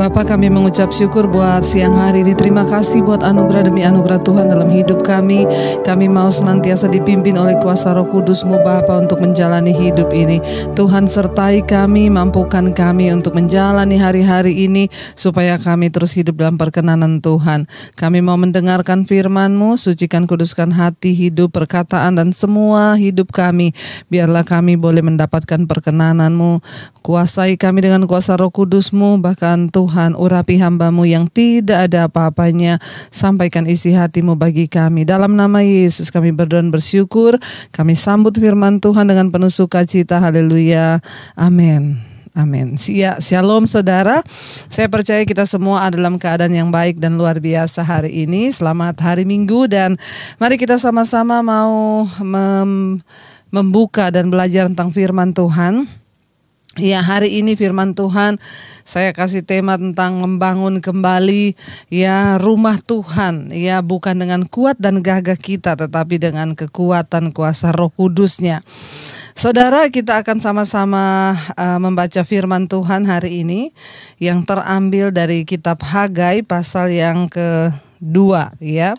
Bapak kami mengucap syukur buat siang hari ini. Terima kasih buat anugerah demi anugerah Tuhan dalam hidup kami. Kami mau senantiasa dipimpin oleh kuasa roh kudusmu Bapak untuk menjalani hidup ini. Tuhan sertai kami, mampukan kami untuk menjalani hari-hari ini supaya kami terus hidup dalam perkenanan Tuhan. Kami mau mendengarkan FirmanMu, sucikan kuduskan hati, hidup, perkataan, dan semua hidup kami. Biarlah kami boleh mendapatkan perkenananmu Kuasai kami dengan kuasa roh kudusmu, bahkan Tuhan Tuhan, urapi hambamu yang tidak ada apa-apanya, sampaikan isi hatimu bagi kami. Dalam nama Yesus kami berdoa dan bersyukur, kami sambut firman Tuhan dengan penuh sukacita, haleluya, amin. Amin. Ya, shalom saudara. Saya percaya kita semua ada dalam keadaan yang baik dan luar biasa hari ini. Selamat hari Minggu dan mari kita sama-sama mau mem membuka dan belajar tentang firman Tuhan. Ya hari ini firman Tuhan saya kasih tema tentang membangun kembali ya rumah Tuhan ya bukan dengan kuat dan gagah kita tetapi dengan kekuatan kuasa Roh Kudusnya. Saudara kita akan sama-sama uh, membaca firman Tuhan hari ini yang terambil dari kitab Hagai pasal yang ke-2 ya.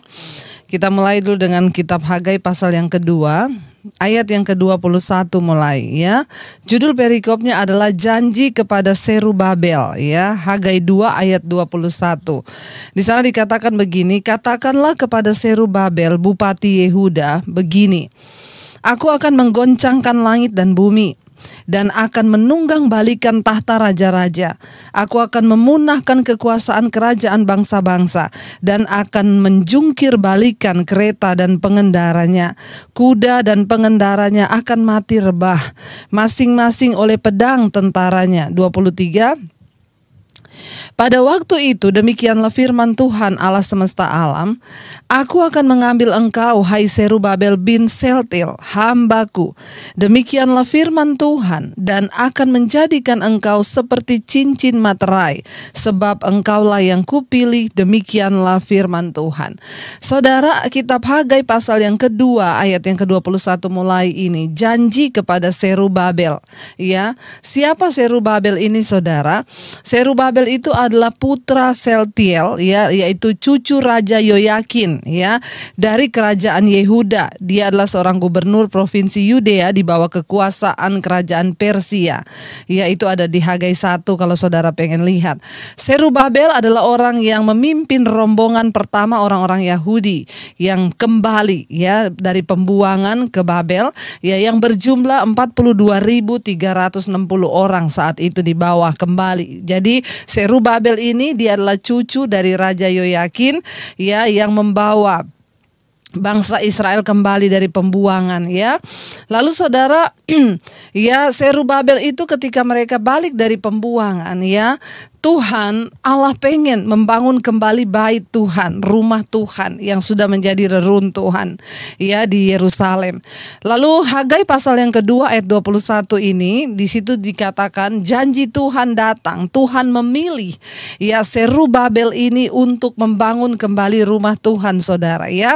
Kita mulai dulu dengan kitab Hagai pasal yang kedua ayat yang ke-21 mulai ya. Judul perikopnya adalah janji kepada Serubabel ya. Hagai 2 ayat 21. Di sana dikatakan begini, katakanlah kepada Serubabel bupati Yehuda begini. Aku akan menggoncangkan langit dan bumi dan akan menunggang balikan tahta raja-raja. Aku akan memunahkan kekuasaan kerajaan bangsa-bangsa dan akan menjungkir balikan kereta dan pengendaranya. Kuda dan pengendaranya akan mati rebah, masing-masing oleh pedang tentaranya. 23 pada waktu itu demikianlah firman Tuhan Allah semesta alam, Aku akan mengambil engkau hai Seru Babel bin Seltil, hambaku. Demikianlah firman Tuhan dan akan menjadikan engkau seperti cincin materai, sebab engkaulah yang kupilih, demikianlah firman Tuhan. Saudara, kitab Hagai pasal yang kedua ayat yang ke-21 mulai ini, janji kepada Seru Babel. ya. Siapa Seru Babel ini saudara? Seru Babel itu adalah putra Seltiel ya yaitu cucu raja Yoyakin ya dari kerajaan Yehuda. Dia adalah seorang gubernur provinsi Yudea di bawah kekuasaan kerajaan Persia. Yaitu ada di Hagai 1 kalau saudara pengen lihat. Serubabel adalah orang yang memimpin rombongan pertama orang-orang Yahudi yang kembali ya dari pembuangan ke Babel ya yang berjumlah 42.360 orang saat itu dibawa kembali. Jadi Serubabel ini dia adalah cucu dari Raja Yoyakin ya yang membawa bangsa Israel kembali dari pembuangan ya. Lalu saudara ya Serubabel itu ketika mereka balik dari pembuangan ya, Tuhan, Allah pengen membangun kembali bait Tuhan, rumah Tuhan yang sudah menjadi reruntuhan ya di Yerusalem. Lalu Hagai pasal yang kedua ayat 21 ini di situ dikatakan janji Tuhan datang, Tuhan memilih ya seru Babel ini untuk membangun kembali rumah Tuhan Saudara ya.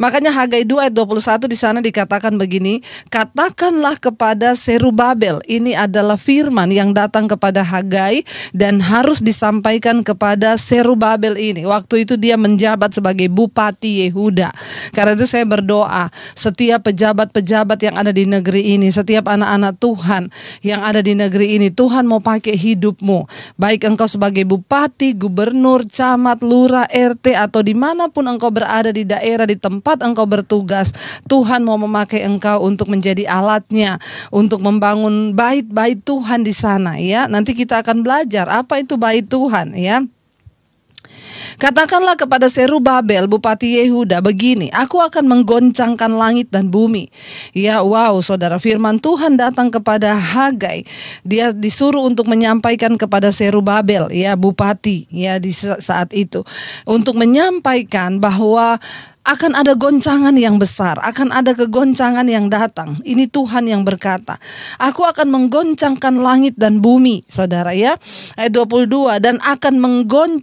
Makanya Hagai 2 ayat 21 di sana dikatakan begini, katakanlah kepada seru Babel ini adalah firman yang datang kepada Hagai dan harus disampaikan kepada Serubabel ini. Waktu itu dia menjabat sebagai Bupati Yehuda. Karena itu saya berdoa setiap pejabat-pejabat yang ada di negeri ini, setiap anak-anak Tuhan yang ada di negeri ini, Tuhan mau pakai hidupmu. Baik engkau sebagai bupati, gubernur, camat, lurah, RT atau dimanapun engkau berada di daerah, di tempat engkau bertugas, Tuhan mau memakai engkau untuk menjadi alatnya, untuk membangun bait-bait Tuhan di sana ya. Nanti kita akan belajar apa itu baik Tuhan ya. Katakanlah kepada Seru Babel, Bupati Yehuda, begini, aku akan menggoncangkan langit dan bumi. Ya wow, saudara firman Tuhan datang kepada Hagai. Dia disuruh untuk menyampaikan kepada Seru Babel, ya Bupati, ya di saat itu. Untuk menyampaikan bahwa akan ada goncangan yang besar, akan ada kegoncangan yang datang. Ini Tuhan yang berkata, "Aku akan menggoncangkan langit dan bumi," Saudara ya. Ayat 22 dan akan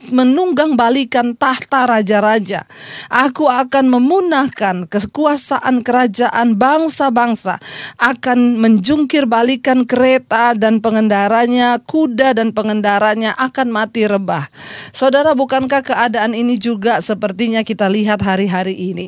menunggang balikan tahta raja-raja. Aku akan memunahkan kekuasaan kerajaan bangsa-bangsa, akan menjungkir balikan kereta dan pengendaranya, kuda dan pengendaranya akan mati rebah. Saudara, bukankah keadaan ini juga sepertinya kita lihat hari-hari hari ini.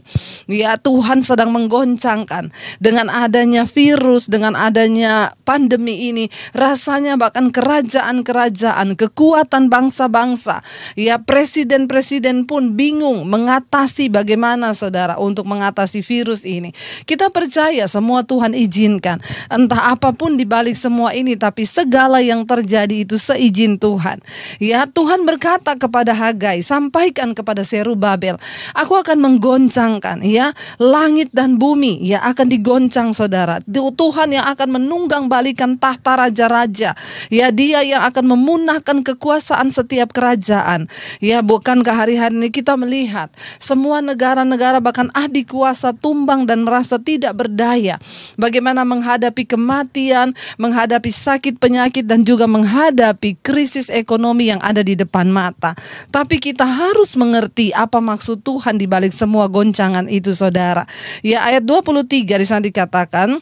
Ya Tuhan sedang menggoncangkan dengan adanya virus, dengan adanya pandemi ini. Rasanya bahkan kerajaan-kerajaan, kekuatan bangsa-bangsa, ya presiden-presiden pun bingung mengatasi bagaimana saudara untuk mengatasi virus ini. Kita percaya semua Tuhan izinkan. Entah apapun dibalik semua ini, tapi segala yang terjadi itu seizin Tuhan. Ya Tuhan berkata kepada Hagai, sampaikan kepada Seru Babel, aku akan menggoncangkan digoncangkan ya langit dan bumi ya akan digoncang saudara Tuhan yang akan menunggang balikan tahta raja-raja ya dia yang akan memunahkan kekuasaan setiap kerajaan ya bukan ke hari-hari ini kita melihat semua negara-negara bahkan ahli kuasa tumbang dan merasa tidak berdaya bagaimana menghadapi kematian menghadapi sakit penyakit dan juga menghadapi krisis ekonomi yang ada di depan mata tapi kita harus mengerti apa maksud Tuhan di balik semua goncangan itu saudara. Ya ayat 23 di sana dikatakan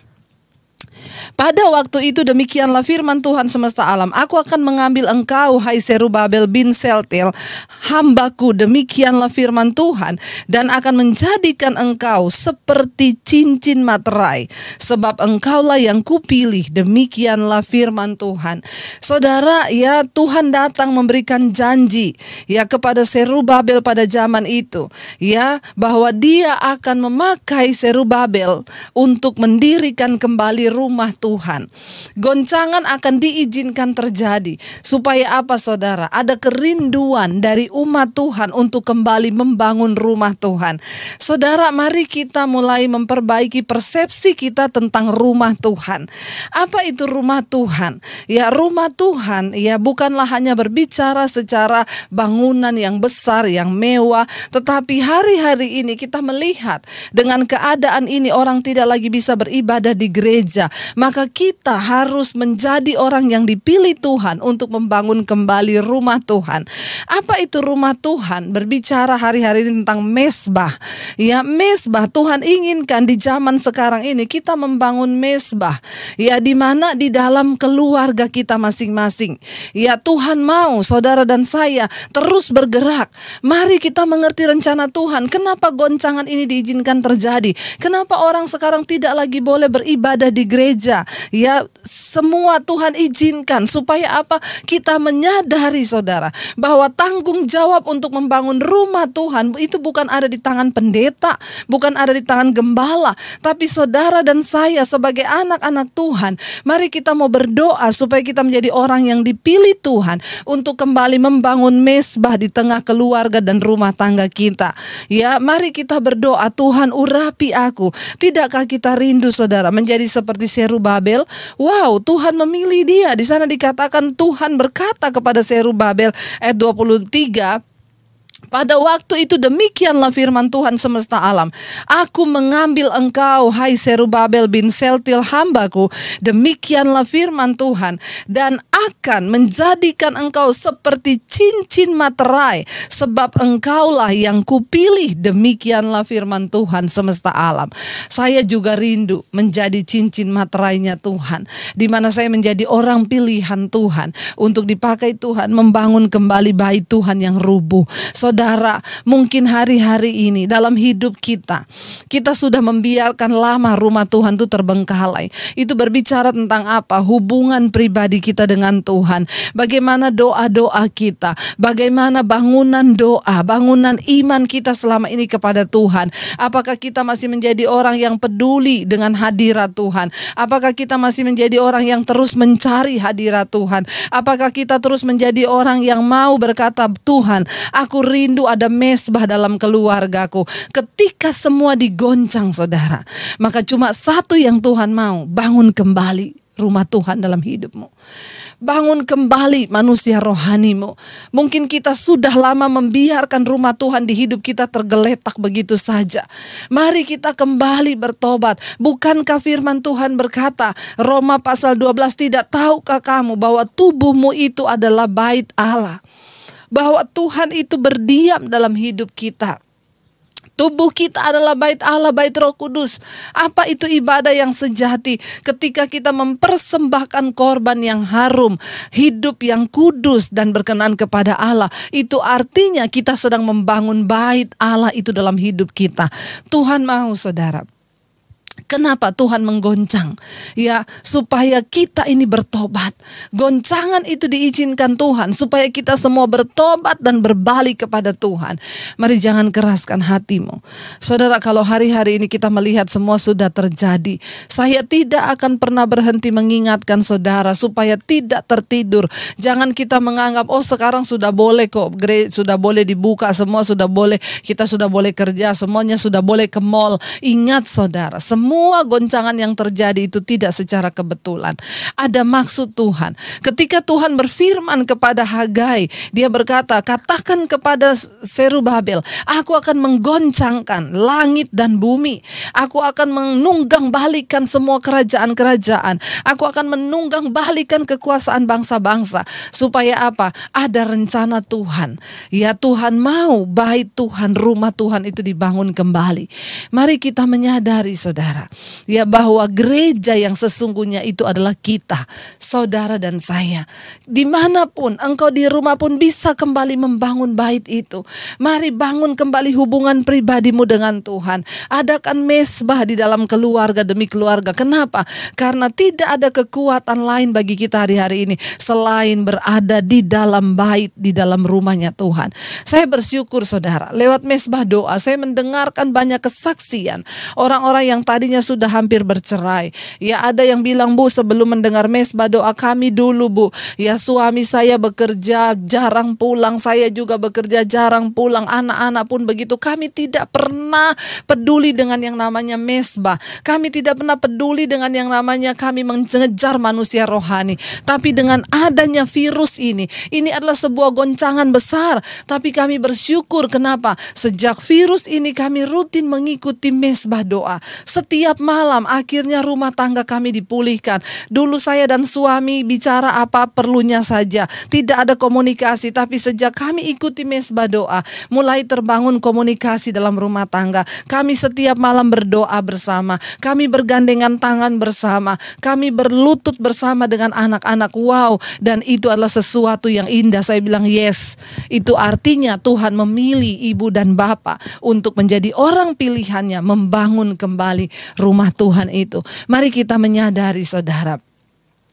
pada waktu itu demikianlah firman Tuhan semesta alam. Aku akan mengambil engkau, hai Babel bin Seltil, hambaku, demikianlah firman Tuhan. Dan akan menjadikan engkau seperti cincin materai. Sebab engkaulah yang kupilih, demikianlah firman Tuhan. Saudara, ya Tuhan datang memberikan janji ya kepada Serubabel pada zaman itu. Ya, bahwa dia akan memakai Serubabel untuk mendirikan kembali rumah Tuhan. Goncangan akan diizinkan terjadi supaya apa Saudara? Ada kerinduan dari umat Tuhan untuk kembali membangun rumah Tuhan. Saudara, mari kita mulai memperbaiki persepsi kita tentang rumah Tuhan. Apa itu rumah Tuhan? Ya, rumah Tuhan ya bukanlah hanya berbicara secara bangunan yang besar, yang mewah, tetapi hari-hari ini kita melihat dengan keadaan ini orang tidak lagi bisa beribadah di gereja gereja, maka kita harus menjadi orang yang dipilih Tuhan untuk membangun kembali rumah Tuhan. Apa itu rumah Tuhan? Berbicara hari-hari ini tentang mesbah. Ya, mesbah Tuhan inginkan di zaman sekarang ini kita membangun mesbah. Ya, di mana di dalam keluarga kita masing-masing. Ya, Tuhan mau saudara dan saya terus bergerak. Mari kita mengerti rencana Tuhan. Kenapa goncangan ini diizinkan terjadi? Kenapa orang sekarang tidak lagi boleh beribadah di gereja. Ya semua Tuhan izinkan supaya apa? Kita menyadari saudara bahwa tanggung jawab untuk membangun rumah Tuhan itu bukan ada di tangan pendeta, bukan ada di tangan gembala, tapi saudara dan saya sebagai anak-anak Tuhan, mari kita mau berdoa supaya kita menjadi orang yang dipilih Tuhan untuk kembali membangun mesbah di tengah keluarga dan rumah tangga kita. Ya, mari kita berdoa, Tuhan urapi aku. Tidakkah kita rindu saudara menjadi seperti seperti Babel. wow, Tuhan memilih dia. Di sana dikatakan Tuhan berkata kepada Seru Serubabel ayat 23 pada waktu itu demikianlah firman Tuhan semesta alam. Aku mengambil engkau, hai Serubabel bin Seltil hambaku. Demikianlah firman Tuhan. Dan akan menjadikan engkau seperti cincin materai. Sebab engkaulah yang kupilih. Demikianlah firman Tuhan semesta alam. Saya juga rindu menjadi cincin materainya Tuhan. Di mana saya menjadi orang pilihan Tuhan. Untuk dipakai Tuhan membangun kembali bayi Tuhan yang rubuh. Saudara saudara, mungkin hari-hari ini dalam hidup kita, kita sudah membiarkan lama rumah Tuhan itu terbengkalai. Itu berbicara tentang apa? Hubungan pribadi kita dengan Tuhan. Bagaimana doa-doa kita, bagaimana bangunan doa, bangunan iman kita selama ini kepada Tuhan. Apakah kita masih menjadi orang yang peduli dengan hadirat Tuhan? Apakah kita masih menjadi orang yang terus mencari hadirat Tuhan? Apakah kita terus menjadi orang yang mau berkata, "Tuhan, aku rindu rindu ada mesbah dalam keluargaku. Ketika semua digoncang saudara, maka cuma satu yang Tuhan mau, bangun kembali rumah Tuhan dalam hidupmu. Bangun kembali manusia rohanimu. Mungkin kita sudah lama membiarkan rumah Tuhan di hidup kita tergeletak begitu saja. Mari kita kembali bertobat. Bukankah firman Tuhan berkata, Roma pasal 12 tidak tahukah kamu bahwa tubuhmu itu adalah bait Allah bahwa Tuhan itu berdiam dalam hidup kita. Tubuh kita adalah bait Allah, bait Roh Kudus. Apa itu ibadah yang sejati? Ketika kita mempersembahkan korban yang harum, hidup yang kudus dan berkenan kepada Allah, itu artinya kita sedang membangun bait Allah itu dalam hidup kita. Tuhan mau saudara Kenapa Tuhan menggoncang? Ya, supaya kita ini bertobat. Goncangan itu diizinkan Tuhan supaya kita semua bertobat dan berbalik kepada Tuhan. Mari jangan keraskan hatimu. Saudara, kalau hari-hari ini kita melihat semua sudah terjadi, saya tidak akan pernah berhenti mengingatkan saudara supaya tidak tertidur. Jangan kita menganggap oh sekarang sudah boleh kok, sudah boleh dibuka semua, sudah boleh kita sudah boleh kerja, semuanya sudah boleh ke mall. Ingat saudara, semua semua goncangan yang terjadi itu tidak secara kebetulan. Ada maksud Tuhan. Ketika Tuhan berfirman kepada Hagai, dia berkata, "Katakan kepada Serubabel, aku akan menggoncangkan langit dan bumi. Aku akan menunggang balikan semua kerajaan-kerajaan. Aku akan menunggang balikan kekuasaan bangsa-bangsa supaya apa? Ada rencana Tuhan. Ya Tuhan mau baik Tuhan, rumah Tuhan itu dibangun kembali. Mari kita menyadari saudara, ya bahwa gereja yang sesungguhnya itu adalah kita, saudara dan saya. Dimanapun engkau di rumah pun bisa kembali membangun bait itu. Mari bangun kembali hubungan pribadimu dengan Tuhan. Adakan mesbah di dalam keluarga demi keluarga. Kenapa? Karena tidak ada kekuatan lain bagi kita hari-hari ini selain berada di dalam bait, di dalam rumahnya Tuhan. Saya bersyukur saudara, lewat mesbah doa saya mendengarkan banyak kesaksian orang-orang yang tadi istrinya sudah hampir bercerai. Ya ada yang bilang bu sebelum mendengar mesbah doa kami dulu bu. Ya suami saya bekerja jarang pulang, saya juga bekerja jarang pulang, anak-anak pun begitu. Kami tidak pernah peduli dengan yang namanya mesbah. Kami tidak pernah peduli dengan yang namanya kami mengejar manusia rohani. Tapi dengan adanya virus ini, ini adalah sebuah goncangan besar. Tapi kami bersyukur kenapa? Sejak virus ini kami rutin mengikuti mesbah doa. Setiap setiap malam akhirnya rumah tangga kami dipulihkan. Dulu saya dan suami bicara apa perlunya saja. Tidak ada komunikasi tapi sejak kami ikuti mesbah doa mulai terbangun komunikasi dalam rumah tangga. Kami setiap malam berdoa bersama. Kami bergandengan tangan bersama. Kami berlutut bersama dengan anak-anak. Wow, dan itu adalah sesuatu yang indah. Saya bilang yes. Itu artinya Tuhan memilih ibu dan bapak untuk menjadi orang pilihannya membangun kembali rumah Tuhan itu. Mari kita menyadari saudara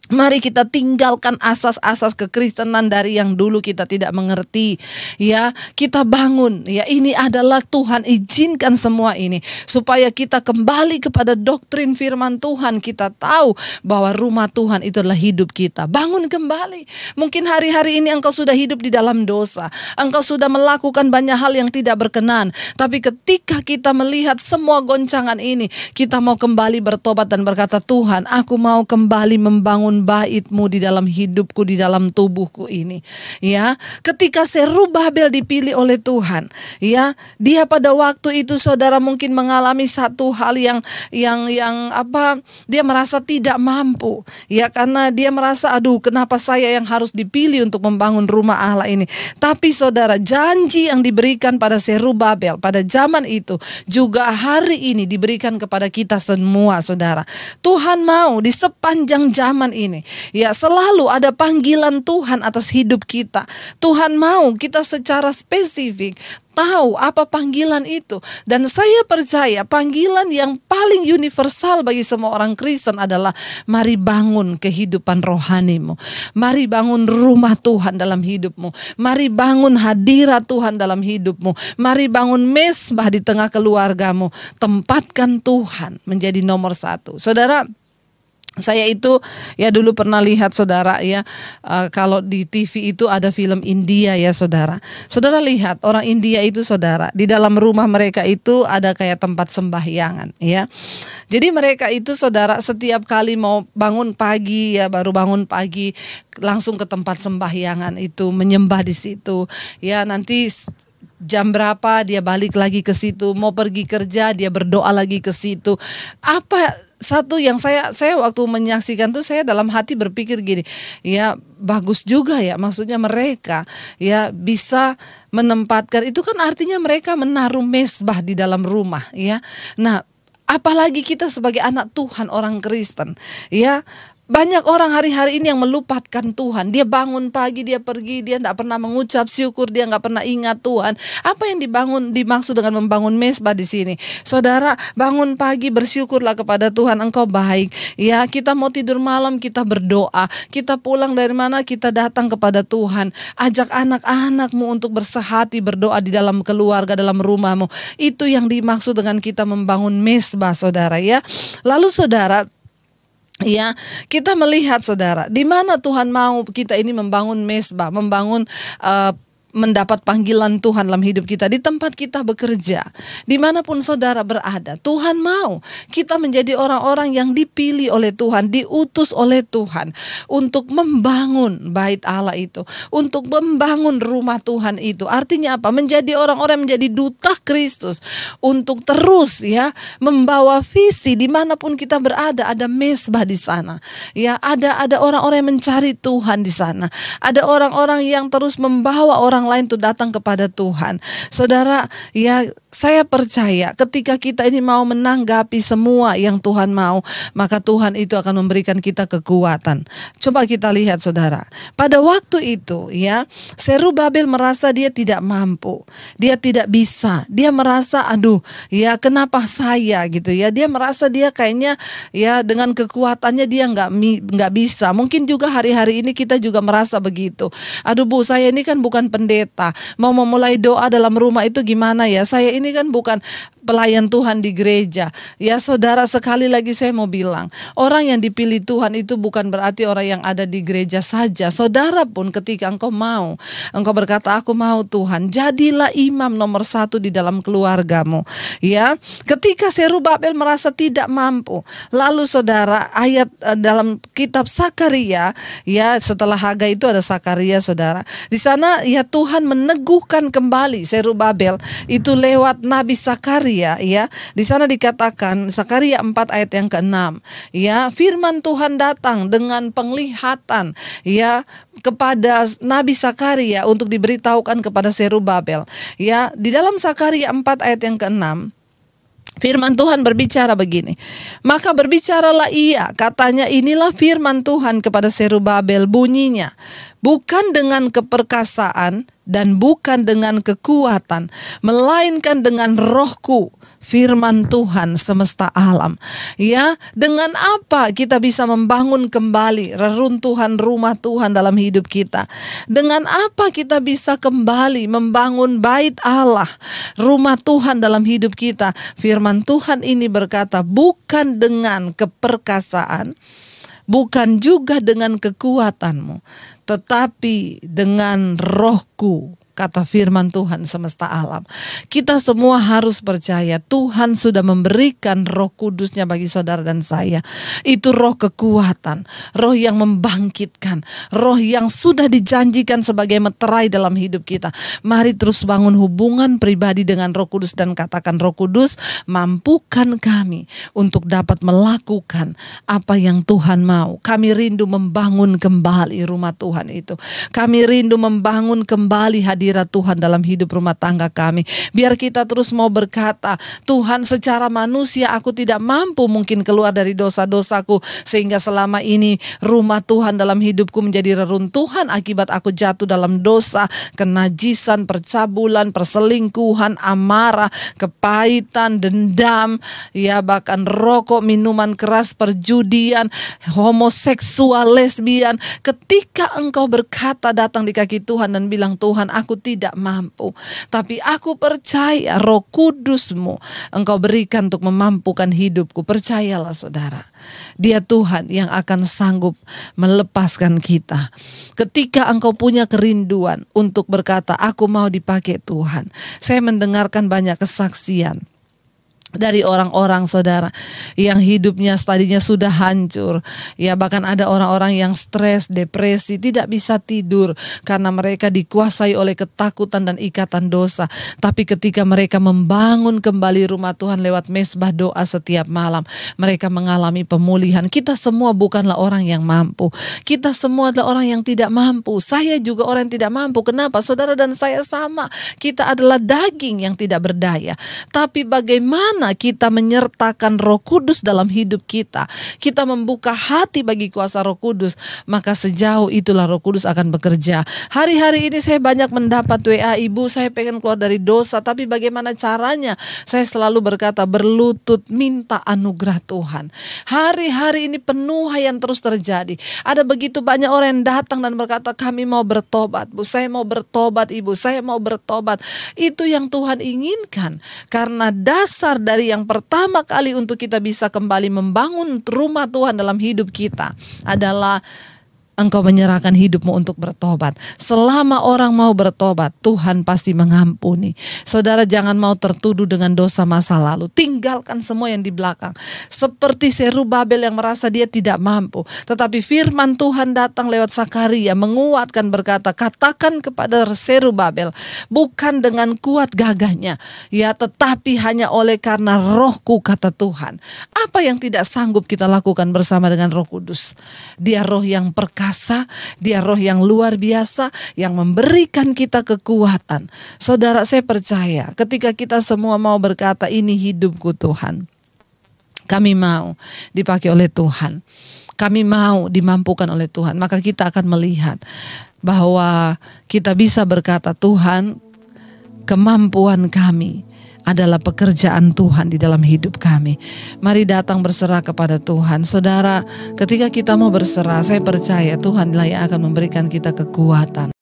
Mari kita tinggalkan asas-asas kekristenan dari yang dulu kita tidak mengerti. Ya, kita bangun. Ya, ini adalah Tuhan izinkan semua ini supaya kita kembali kepada doktrin firman Tuhan. Kita tahu bahwa rumah Tuhan itu adalah hidup kita. Bangun kembali. Mungkin hari-hari ini engkau sudah hidup di dalam dosa. Engkau sudah melakukan banyak hal yang tidak berkenan. Tapi ketika kita melihat semua goncangan ini, kita mau kembali bertobat dan berkata, "Tuhan, aku mau kembali membangun baikmu baitmu di dalam hidupku, di dalam tubuhku ini. Ya, ketika Serubabel dipilih oleh Tuhan, ya, dia pada waktu itu saudara mungkin mengalami satu hal yang yang yang apa? Dia merasa tidak mampu, ya karena dia merasa aduh kenapa saya yang harus dipilih untuk membangun rumah Allah ini. Tapi saudara, janji yang diberikan pada Serubabel pada zaman itu juga hari ini diberikan kepada kita semua saudara. Tuhan mau di sepanjang zaman ini ini. Ya, selalu ada panggilan Tuhan atas hidup kita. Tuhan mau kita secara spesifik tahu apa panggilan itu dan saya percaya panggilan yang paling universal bagi semua orang Kristen adalah mari bangun kehidupan rohanimu mari bangun rumah Tuhan dalam hidupmu mari bangun hadirat Tuhan dalam hidupmu mari bangun mesbah di tengah keluargamu tempatkan Tuhan menjadi nomor satu saudara saya itu ya dulu pernah lihat saudara ya uh, kalau di TV itu ada film India ya saudara. Saudara lihat orang India itu saudara di dalam rumah mereka itu ada kayak tempat sembahyangan ya. Jadi mereka itu saudara setiap kali mau bangun pagi ya baru bangun pagi langsung ke tempat sembahyangan itu menyembah di situ ya nanti jam berapa dia balik lagi ke situ, mau pergi kerja dia berdoa lagi ke situ. Apa satu yang saya saya waktu menyaksikan tuh saya dalam hati berpikir gini, ya bagus juga ya maksudnya mereka ya bisa menempatkan itu kan artinya mereka menaruh mesbah di dalam rumah ya. Nah, apalagi kita sebagai anak Tuhan orang Kristen ya banyak orang hari-hari ini yang melupakan Tuhan. Dia bangun pagi, dia pergi, dia tidak pernah mengucap syukur, dia nggak pernah ingat Tuhan. Apa yang dibangun dimaksud dengan membangun mesbah di sini? Saudara, bangun pagi bersyukurlah kepada Tuhan, engkau baik. Ya, kita mau tidur malam, kita berdoa. Kita pulang dari mana? Kita datang kepada Tuhan. Ajak anak-anakmu untuk bersehati berdoa di dalam keluarga, dalam rumahmu. Itu yang dimaksud dengan kita membangun mesbah, Saudara ya. Lalu Saudara, Ya, kita melihat saudara, di mana Tuhan mau kita ini membangun mesbah, membangun uh, mendapat panggilan Tuhan dalam hidup kita, di tempat kita bekerja, dimanapun saudara berada, Tuhan mau kita menjadi orang-orang yang dipilih oleh Tuhan, diutus oleh Tuhan untuk membangun bait Allah itu, untuk membangun rumah Tuhan itu. Artinya apa? Menjadi orang-orang menjadi duta Kristus untuk terus ya membawa visi dimanapun kita berada, ada mesbah di sana. Ya, ada ada orang-orang yang mencari Tuhan di sana. Ada orang-orang yang terus membawa orang lain tuh datang kepada Tuhan. Saudara, ya saya percaya ketika kita ini mau menanggapi semua yang Tuhan mau, maka Tuhan itu akan memberikan kita kekuatan. Coba kita lihat saudara. Pada waktu itu ya, Seru Babel merasa dia tidak mampu. Dia tidak bisa. Dia merasa aduh, ya kenapa saya gitu ya. Dia merasa dia kayaknya ya dengan kekuatannya dia nggak nggak bisa. Mungkin juga hari-hari ini kita juga merasa begitu. Aduh Bu, saya ini kan bukan pendeta. Mau memulai doa dalam rumah itu gimana ya? Saya ini ini kan bukan pelayan Tuhan di gereja. Ya saudara sekali lagi saya mau bilang, orang yang dipilih Tuhan itu bukan berarti orang yang ada di gereja saja. Saudara pun ketika engkau mau, engkau berkata aku mau Tuhan, jadilah imam nomor satu di dalam keluargamu. Ya, ketika Serubabel merasa tidak mampu, lalu saudara ayat eh, dalam kitab Sakaria, ya setelah Haga itu ada Sakaria saudara. Di sana ya Tuhan meneguhkan kembali Serubabel itu lewat Nabi Sakaria Zakaria ya. Di sana dikatakan Zakaria 4 ayat yang ke-6 ya, firman Tuhan datang dengan penglihatan ya kepada Nabi Zakaria untuk diberitahukan kepada Serubabel ya. Di dalam Zakaria 4 ayat yang ke-6 Firman Tuhan berbicara begini. Maka berbicaralah ia, katanya inilah firman Tuhan kepada Serubabel bunyinya. Bukan dengan keperkasaan, dan bukan dengan kekuatan, melainkan dengan rohku, firman Tuhan semesta alam. Ya, dengan apa kita bisa membangun kembali reruntuhan rumah Tuhan dalam hidup kita? Dengan apa kita bisa kembali membangun bait Allah, rumah Tuhan dalam hidup kita? Firman Tuhan ini berkata, bukan dengan keperkasaan, bukan juga dengan kekuatanmu, tetapi dengan rohku kata firman Tuhan semesta alam. Kita semua harus percaya Tuhan sudah memberikan roh kudusnya bagi saudara dan saya. Itu roh kekuatan, roh yang membangkitkan, roh yang sudah dijanjikan sebagai meterai dalam hidup kita. Mari terus bangun hubungan pribadi dengan roh kudus dan katakan roh kudus mampukan kami untuk dapat melakukan apa yang Tuhan mau. Kami rindu membangun kembali rumah Tuhan itu. Kami rindu membangun kembali hadirat hadirat Tuhan dalam hidup rumah tangga kami. Biar kita terus mau berkata, Tuhan secara manusia aku tidak mampu mungkin keluar dari dosa-dosaku sehingga selama ini rumah Tuhan dalam hidupku menjadi reruntuhan akibat aku jatuh dalam dosa, kenajisan, percabulan, perselingkuhan, amarah, kepahitan, dendam, ya bahkan rokok, minuman keras, perjudian, homoseksual, lesbian. Ketika engkau berkata datang di kaki Tuhan dan bilang Tuhan aku tidak mampu. Tapi aku percaya roh kudusmu engkau berikan untuk memampukan hidupku. Percayalah saudara. Dia Tuhan yang akan sanggup melepaskan kita. Ketika engkau punya kerinduan untuk berkata aku mau dipakai Tuhan. Saya mendengarkan banyak kesaksian dari orang-orang saudara yang hidupnya tadinya sudah hancur ya bahkan ada orang-orang yang stres depresi tidak bisa tidur karena mereka dikuasai oleh ketakutan dan ikatan dosa tapi ketika mereka membangun kembali rumah Tuhan lewat mesbah doa setiap malam mereka mengalami pemulihan kita semua bukanlah orang yang mampu kita semua adalah orang yang tidak mampu saya juga orang yang tidak mampu kenapa saudara dan saya sama kita adalah daging yang tidak berdaya tapi bagaimana mana kita menyertakan Roh Kudus dalam hidup kita, kita membuka hati bagi kuasa Roh Kudus, maka sejauh itulah Roh Kudus akan bekerja. Hari-hari ini saya banyak mendapat WA Ibu, saya pengen keluar dari dosa, tapi bagaimana caranya? Saya selalu berkata berlutut minta anugerah Tuhan. Hari-hari ini penuh yang terus terjadi. Ada begitu banyak orang yang datang dan berkata kami mau bertobat, Bu. Saya mau bertobat, Ibu. Saya mau bertobat. Itu yang Tuhan inginkan. Karena dasar dari yang pertama kali untuk kita bisa kembali membangun rumah Tuhan dalam hidup kita adalah engkau menyerahkan hidupmu untuk bertobat. Selama orang mau bertobat, Tuhan pasti mengampuni. Saudara jangan mau tertuduh dengan dosa masa lalu. Tinggalkan semua yang di belakang. Seperti Seru Babel yang merasa dia tidak mampu. Tetapi firman Tuhan datang lewat Sakaria menguatkan berkata, katakan kepada Seru Babel, bukan dengan kuat gagahnya, ya tetapi hanya oleh karena rohku kata Tuhan. Apa yang tidak sanggup kita lakukan bersama dengan roh kudus? Dia roh yang perkasa perkasa, dia roh yang luar biasa yang memberikan kita kekuatan. Saudara saya percaya ketika kita semua mau berkata ini hidupku Tuhan. Kami mau dipakai oleh Tuhan. Kami mau dimampukan oleh Tuhan. Maka kita akan melihat bahwa kita bisa berkata Tuhan kemampuan kami adalah pekerjaan Tuhan di dalam hidup kami. Mari datang berserah kepada Tuhan. Saudara, ketika kita mau berserah, saya percaya Tuhanlah yang akan memberikan kita kekuatan.